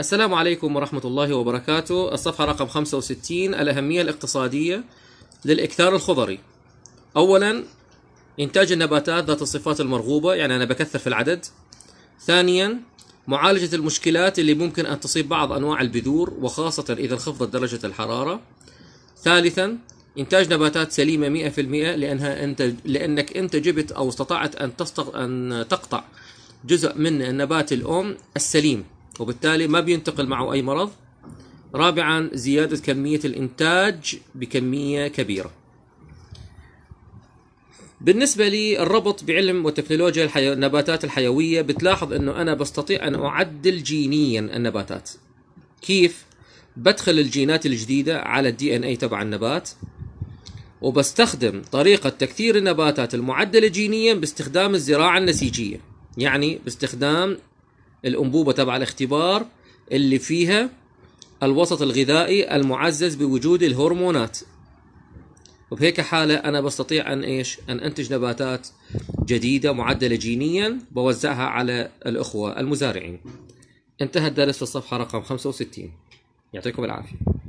السلام عليكم ورحمة الله وبركاته الصفحة رقم 65 الأهمية الاقتصادية للإكثار الخضري أولا إنتاج النباتات ذات الصفات المرغوبة يعني أنا بكثر في العدد ثانيا معالجة المشكلات اللي ممكن أن تصيب بعض أنواع البذور وخاصة إذا انخفضت درجة الحرارة ثالثا إنتاج نباتات سليمة 100% لأنها أنت لأنك أنت جبت أو استطعت أن, أن تقطع جزء من النبات الأم السليم وبالتالي ما بينتقل معه أي مرض رابعا زيادة كمية الإنتاج بكمية كبيرة بالنسبة لي الربط بعلم وتكنولوجيا الحيو... النباتات الحيوية بتلاحظ أنه أنا بستطيع أن أعدل جينيا النباتات كيف؟ بدخل الجينات الجديدة على الدي ان اي تبع النبات وبستخدم طريقة تكثير النباتات المعدلة جينيا باستخدام الزراعة النسيجية يعني باستخدام الأنبوبة تبع الاختبار اللي فيها الوسط الغذائي المعزز بوجود الهرمونات وبهيك حالة أنا بستطيع أن إيش أن أنتج نباتات جديدة معدلة جينيا بوزعها على الأخوة المزارعين انتهى الدرس في الصفحة رقم 65 يعطيكم العافية